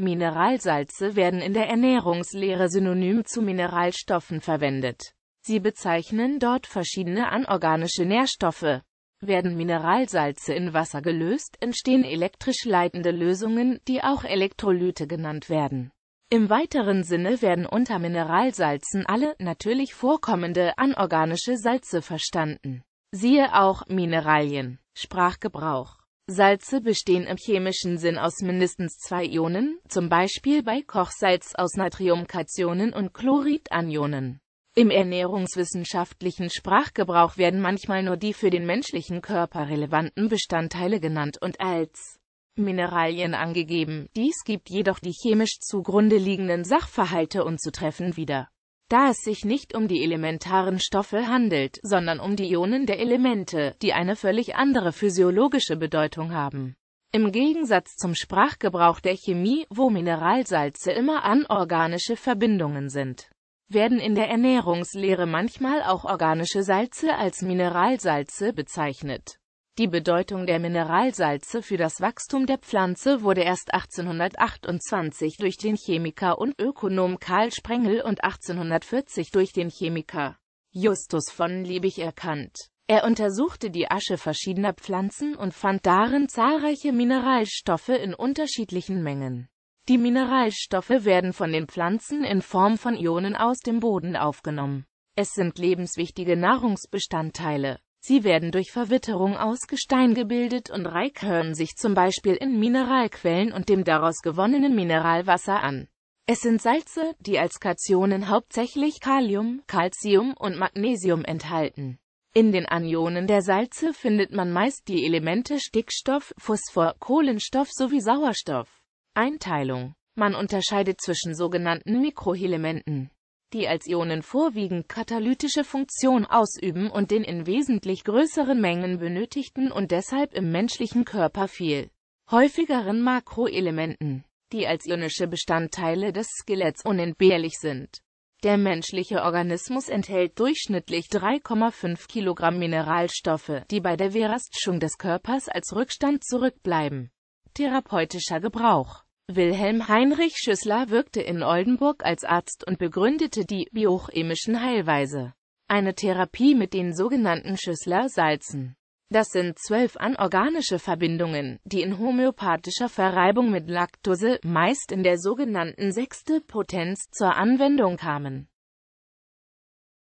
Mineralsalze werden in der Ernährungslehre synonym zu Mineralstoffen verwendet. Sie bezeichnen dort verschiedene anorganische Nährstoffe. Werden Mineralsalze in Wasser gelöst, entstehen elektrisch leitende Lösungen, die auch Elektrolyte genannt werden. Im weiteren Sinne werden unter Mineralsalzen alle natürlich vorkommende anorganische Salze verstanden. Siehe auch Mineralien. Sprachgebrauch Salze bestehen im chemischen Sinn aus mindestens zwei Ionen, zum Beispiel bei Kochsalz aus Natriumkationen und Chloridanionen. Im ernährungswissenschaftlichen Sprachgebrauch werden manchmal nur die für den menschlichen Körper relevanten Bestandteile genannt und als Mineralien angegeben. Dies gibt jedoch die chemisch zugrunde liegenden Sachverhalte unzutreffend wieder da es sich nicht um die elementaren Stoffe handelt, sondern um die Ionen der Elemente, die eine völlig andere physiologische Bedeutung haben. Im Gegensatz zum Sprachgebrauch der Chemie, wo Mineralsalze immer anorganische Verbindungen sind, werden in der Ernährungslehre manchmal auch organische Salze als Mineralsalze bezeichnet. Die Bedeutung der Mineralsalze für das Wachstum der Pflanze wurde erst 1828 durch den Chemiker und Ökonom Karl Sprengel und 1840 durch den Chemiker Justus von Liebig erkannt. Er untersuchte die Asche verschiedener Pflanzen und fand darin zahlreiche Mineralstoffe in unterschiedlichen Mengen. Die Mineralstoffe werden von den Pflanzen in Form von Ionen aus dem Boden aufgenommen. Es sind lebenswichtige Nahrungsbestandteile. Sie werden durch Verwitterung aus Gestein gebildet und reichern sich zum Beispiel in Mineralquellen und dem daraus gewonnenen Mineralwasser an. Es sind Salze, die als Kationen hauptsächlich Kalium, Calcium und Magnesium enthalten. In den Anionen der Salze findet man meist die Elemente Stickstoff, Phosphor, Kohlenstoff sowie Sauerstoff. Einteilung Man unterscheidet zwischen sogenannten Mikroelementen die als Ionen vorwiegend katalytische Funktion ausüben und den in wesentlich größeren Mengen benötigten und deshalb im menschlichen Körper viel häufigeren Makroelementen, die als ionische Bestandteile des Skeletts unentbehrlich sind. Der menschliche Organismus enthält durchschnittlich 3,5 Kilogramm Mineralstoffe, die bei der Verastschung des Körpers als Rückstand zurückbleiben. Therapeutischer Gebrauch Wilhelm Heinrich Schüssler wirkte in Oldenburg als Arzt und begründete die biochemischen Heilweise, eine Therapie mit den sogenannten Schüssler-Salzen. Das sind zwölf anorganische Verbindungen, die in homöopathischer Verreibung mit Laktose, meist in der sogenannten sechste Potenz, zur Anwendung kamen.